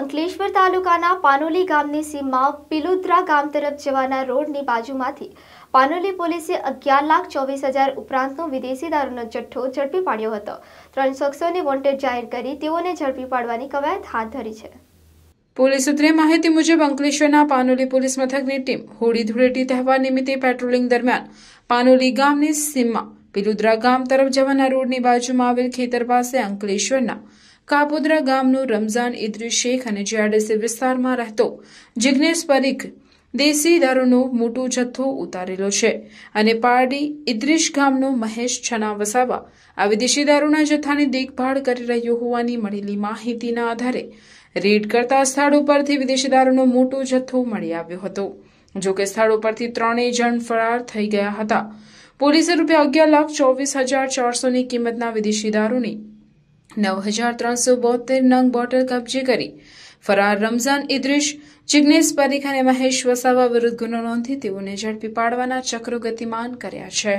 અંકલેશ્વર તાલુકાના પાનોલી ગામની સીમમાં પિલુદ્રા ગામ તરફ જવાના રોડની બાજુમાંથી પાનોલી પોલીસે અગિયાર લાખ ચોવીસ હજાર ઉપરાંતનો વિદેશી દારૂનો જથ્થો ઝડપી પાડ્યો હતો ત્રણ શખ્સોને વોન્ટેડ જાહેર કરી તેઓને ઝડપી પાડવાની કવાયત હાથ ધરી છે પોલીસ સૂત્રે માહિતી મુજબ અંકલેશ્વરના પાનોલી પોલીસ મથકની ટીમ હોળી ધૂળેટી તહેવાર નિમિત્તે પેટ્રોલિંગ દરમિયાન પાનોલી ગામની સીમમાં પિલુદ્રા ગામ તરફ જવાના રોડની બાજુમાં આવેલ ખેતર પાસે અંકલેશ્વરના કાપોદરા ગામનો રમઝાન ઇદ્રી શેખ અને જીઆરડીસી વિસ્તારમાં રહેતો જિગ્નેશ પરીખ દેશી દારૂનો મોટો જથ્થો ઉતારેલો છે અને પારડી ઇદ્રીશ ગામનો મહેશ છના વસાવા આ વિદેશી દારૂના જથ્થાની દેખભાળ કરી રહ્યો હોવાની મળેલી માહિતીના આધારે રેડ કરતા સ્થળ ઉપરથી વિદેશી દારૂનો મોટો જથ્થો મળી આવ્યો હતો જોકે સ્થળ ઉપરથી ત્રણેય જણ ફરાર થઈ ગયા હતા પોલીસે રૂપિયા અગિયાર લાખ ચોવીસ હજાર ચારસોની કિંમતના વિદેશી દારૂની નવ હજાર ત્રણસો બોતેર નંગ બોટલ કબજે કરી ફરાર રમઝાન ઇદ્રીશ જિગ્નેશ પરીખ અને મહેશ વસાવા વિરુદ્ધ ગુનો નોંધી તેઓને ઝડપી પાડવાના ચક્રો ગતિમાન કર્યા છે